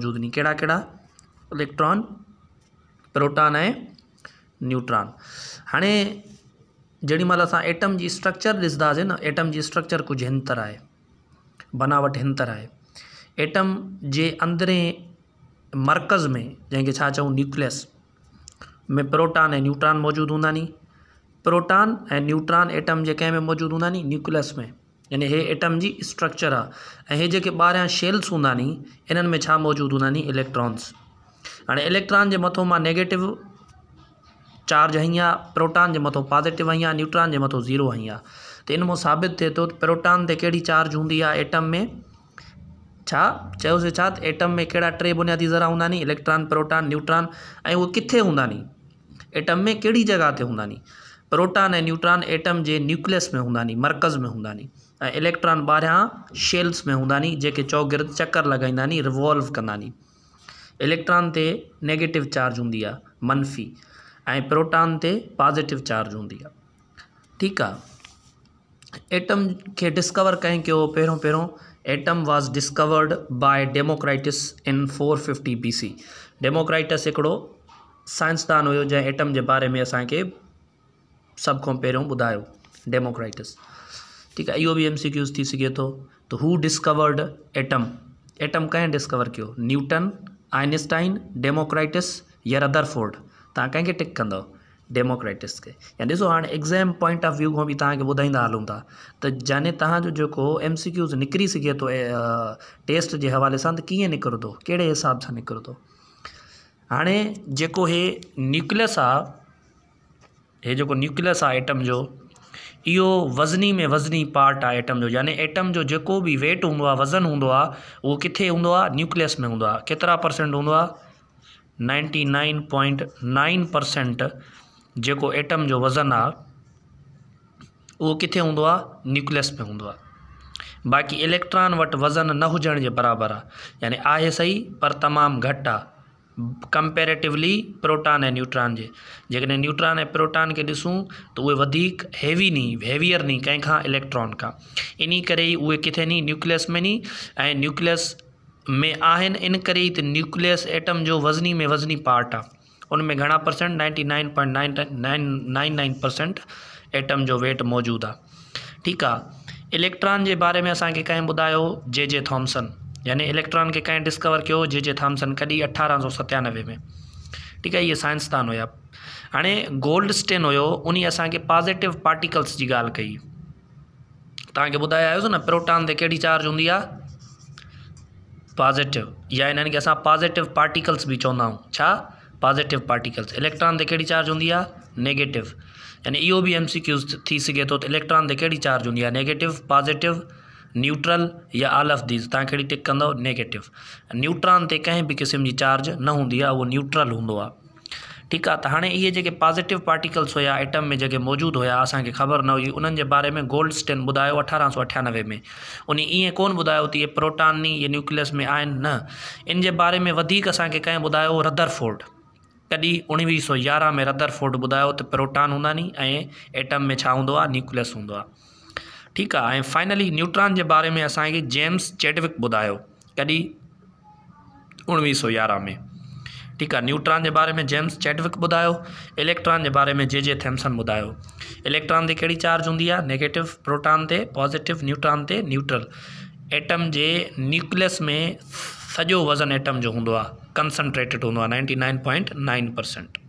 मौजूद नहीं कड़ा कड़ा इलेक्ट्रॉन प्रोटॉन है न्यूट्रॉन हाँ जी महिल अस एटम जी स्ट्रक्चर दिसदास न एटम जी स्ट्रक्चर कुछ हिंतर तरह बनावट हिन तरह आहे एटम जे अंदर मर्कज़ में जैसे छा न्यूक्लियस में प्रोटॉन ए न्यूट्रॉन मौजूद हूंदा नी प्रोटॉन ए न्यूट्रॉन एटम जे कें में मौजूद हूंदा नी न्यूक्लियस में यानी हे एटम जी स्ट्रक्चर आ ऐं हे जेके ॿाहिरां शेल्स हूँ नी इन में छा मौजूदु हूंदा नी इलेक्ट्रॉन्स हाँ इलेक्ट्रॉन के मतों में नेगेटिव चार्ज हई आ प्रोटॉन के मतों पॉज़िटिव हई आ न्यूट्रॉन के मतों ज़ीरो हई आ तो इन मां साबित थे तो प्रोटॉन से कड़ी चार्ज हूंदी एटम में छा एटम में कड़ा टे बुनियादी ज़रा हूँ नी इलेक्ट्रॉन प्रोटॉन न्यूट्रॉन ऐं उहे किथे हूँ नी एटम में कड़ी जगह से हूँ नी प्रोटॉन ऐं न्यूट्रॉन एटम जे न्यूक्लियस में हूंदा नी मर्कज़ में हूंदा नी ऐं इलेक्ट्रॉन ॿाहिरां शेल्स में हूंदा नी जेके चौगिर्द चकर लॻाईंदा नी रिवॉल्व कंदा इलेक्ट्रॉन ते नेगेटिव चार्ज हूंदी आहे मनफ़ी ऐं प्रोटॉन ते पॉज़िटिव चार्ज हूंदी आहे ठीकु आहे एटम खे डिस्कवर कंहिं कयो पहिरियों पहिरियों atom was discovered by Democritus in four fifty B C Democritus हिकिड़ो साइंसदान हुयो जंहिं एटम जे बारे में असांखे सभ खां पहिरियों ॿुधायो डेमोक्रेटिस ठीकु आहे इहो बि एम सी क्यूज़ थी सघे थो त हू डिस्कवर्ड एटम एटम कंहिं डिस्कवर कयो न्यूटन आइनस्टाइन डेमोक्रेटिस या रदरफोर्ड तव्हां कंहिंखे टिक कंदव डेमोक्रेटिस खे या ॾिसो हाणे एग्ज़ाम पॉइंट ऑफ व्यू खां बि तव्हांखे ॿुधाईंदा हलूं था त जाने तव्हांजो जेको एम सी क्यूज़ निकिरी सघे थो टेस्ट जे हवाले सां त कीअं निकिरंदो कहिड़े हिसाब सां निकिरंदो हाणे जेको इहे न्यूक्लियस आहे इहो जेको न्यूक्लियस आहे आइटम जो इहो वज़नी में वज़नी पार्ट आहे आइटम जो यानी एटम जो जेको बि वेट हूंदो आहे वज़न हूंदो आहे उहो किथे हूंदो आहे न्यूक्लियस में हूंदो आहे केतिरा पर्सेंट हूंदो आहे ninety nine point nine percent जेको एटम जो वज़न आहे उहो किथे हूंदो आहे न्यूक्लियस में हूंदो आहे बाक़ी इलेक्ट्रॉन वटि वज़न न हुजण जे बराबरि आहे यानी आहे सही पर तमामु घटि आहे कंपेरेटिवली प्रोटॉन ऐं न्यूट्रॉन जे जेकॾहिं न्यूट्रॉन ऐं प्रोटॉन खे ॾिसूं त उहे वधीक हैवी नी हैवियर नी कंहिंखां इलेक्ट्रॉन खां इन करे ई उहे किथे नी न्यूक्लियस में नी ऐं न्यूक्लियस में आहिनि इन करे ई त न्यूक्लियस एटम जो वज़नी में वज़नी पार्ट आहे में घणा percent ninety nine point nine nine nine nine percent atom जो वेट मौजूदु आहे ठीकु आहे इलेक्ट्रॉन जे बारे में असांखे कंहिं ॿुधायो जे जे थॉम्सन यानी इलेक्ट्रॉन खे कंहिं डिस्कवर कयो जे जे थॉम्सन कॾहिं अठारह सौ सतानवे में ठीकु आहे इहे साइंसदान हुया हाणे गोल्ड स्टेन हुयो उन असांखे पॉज़िटिव पार्टिकल्स जी ॻाल्हि कई तव्हांखे ॿुधाया हुयोसि न प्रोटॉन ते कहिड़ी चार्ज हूंदी आहे पॉज़िटिव या इन्हनि खे असां पॉज़िटिव पार्टिकल्स बि चवंदा आहियूं छा पॉज़िटिव पार्टिकल्स इलेक्ट्रॉन ते कहिड़ी चार्ज हूंदी आहे नेगेटिव यानी इहो बि एम सी क्यूज़ थी सघे थो त इलेक्ट्रॉन ते कहिड़ी चार्ज हूंदी आहे नेगेटिव पॉज़िटिव न्यूट्रल या आल ऑफ दीज तव्हां कहिड़ी टिक कंदव नेगेटिव न्यूट्रॉन ते कंहिं बि क़िस्म जी चार्ज न हूंदी आहे उहो न्यूट्रल हूंदो आहे ठीकु आहे त हाणे इहे जेके पॉज़िटिव पार्टिकल्स हुया आइटम में जेके मौजूदु हुया असांखे ख़बर न हुई उन्हनि जे बारे में गोल्ड स्टेन ॿुधायो अठारह सौ अठानवे में उन ईअं कोन ॿुधायो त इहे प्रोटानी इहे न्यूक्लियस में आहिनि न इन जे बारे में वधीक असांखे कंहिं ॿुधायो रदर फोर्ड कॾहिं उणिवीह सौ यारहं में रदर फोर्ड ॿुधायो त प्रोटान हूंदा नी ऐं एटम में छा हूंदो आहे न्यूक्लियस हूंदो आहे ठीकु आहे ऐं फाइनली न्यूट्रॉन जे बारे में असांखे जेम्स चेडविक ॿुधायो कॾहिं उणिवीह सौ यारहं में ठीकु आहे न्यूट्रॉन जे बारे में जेम्स चेडविक ॿुधायो इलेक्ट्रॉन जे बारे में जे जे थैम्सन ॿुधायो इलेक्ट्रॉन ते कहिड़ी चार्ज हूंदी आहे नैगेटिव प्रोटान ते पॉज़िटिव न्यूट्रॉन ते न्यूट्रल एटम जे न्यूक्लियस में सॼो वज़न एटम जो हूंदो आहे कंसन्ट्रेटिड हूंदो आहे ninety nine point nine percent